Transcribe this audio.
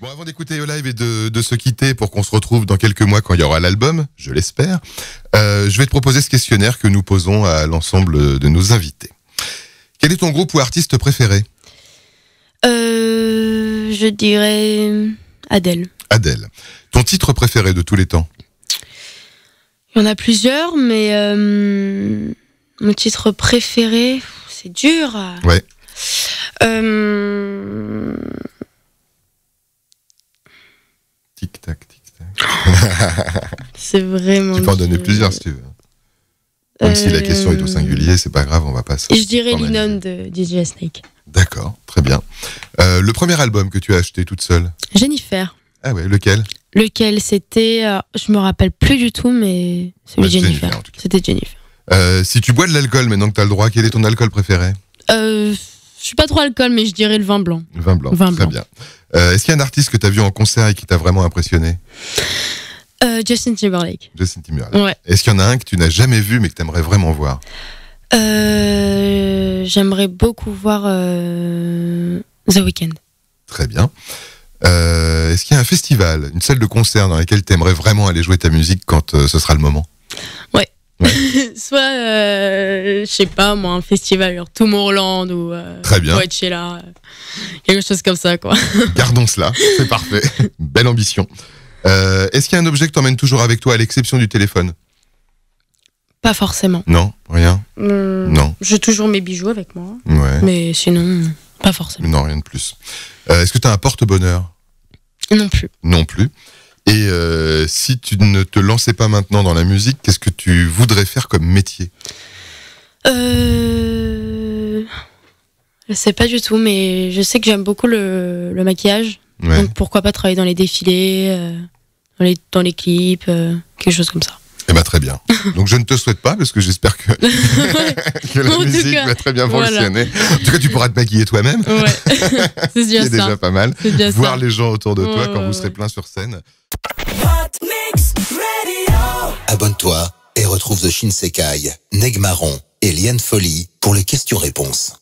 Bon, avant d'écouter live et de, se quitter pour qu'on se retrouve dans quelques mois quand il y aura l'album, je l'espère, euh, je vais te proposer ce questionnaire que nous posons à l'ensemble de nos invités. Quel est ton groupe ou artiste préféré euh, Je dirais Adèle. Adèle. Ton titre préféré de tous les temps Il y en a plusieurs, mais euh, mon titre préféré, c'est dur. Ouais. Euh, Tic tac, tic tac. c'est vraiment. Tu peux en donner plusieurs si tu veux. Même si la euh, question est au singulier, c'est pas grave, on va passer. Je dirais l'inon de DJ Snake. D'accord, très bien. Euh, le premier album que tu as acheté toute seule Jennifer. Ah ouais, lequel Lequel C'était, euh, je me rappelle plus du tout, mais celui Jennifer. C'était Jennifer. si tu bois de l'alcool maintenant que tu as le droit, quel est ton alcool préféré je suis pas trop alcool, mais je dirais le vin blanc. Vin blanc, très bien. Euh, est-ce qu'il y a un artiste que tu as vu en concert et qui t'a vraiment impressionné euh, Justin Timberlake. Justin Timberlake. Ouais. Est-ce qu'il y en a un que tu n'as jamais vu mais que tu aimerais vraiment voir euh, J'aimerais beaucoup voir The Weeknd. Très bien. Est-ce qu'il y a un festival, une salle de concert dans laquelle tu aimerais vraiment aller jouer ta musique quand ce sera le moment Soit, euh, je sais pas, moi, un festival, genre Tomorrowland ou euh, Très bien. Euh, quelque chose comme ça, quoi. Gardons cela, c'est parfait. Belle ambition. Est-ce qu'il y a un objet que tu emmènes toujours avec toi, à l'exception du téléphone Pas forcément. Non, rien hmm, Non. J'ai toujours mes bijoux avec moi. Ouais. Mais sinon, pas forcément. Non, rien de plus. Est-ce que tu as un porte-bonheur Non plus. Non plus. Et euh, si tu ne te lançais pas maintenant dans la musique, qu'est-ce que tu voudrais faire comme métier euh... Je sais pas du tout, mais je sais que j'aime beaucoup le, maquillage. Donc pourquoi pas travailler dans les défilés, euh, dans les clips, euh, quelque chose comme ça. Eh ben très bien. Donc je ne te souhaite pas parce que j'espère que, la musique va très bien fonctionner. En tout cas, tu pourras te maquiller toi-même. C'est déjà, pas mal. Voir les gens autour de toi quand vous serez plein sur scène. Abonne-toi et retrouve The Shinsekai, Negmaron et Liane folie pour les questions-réponses.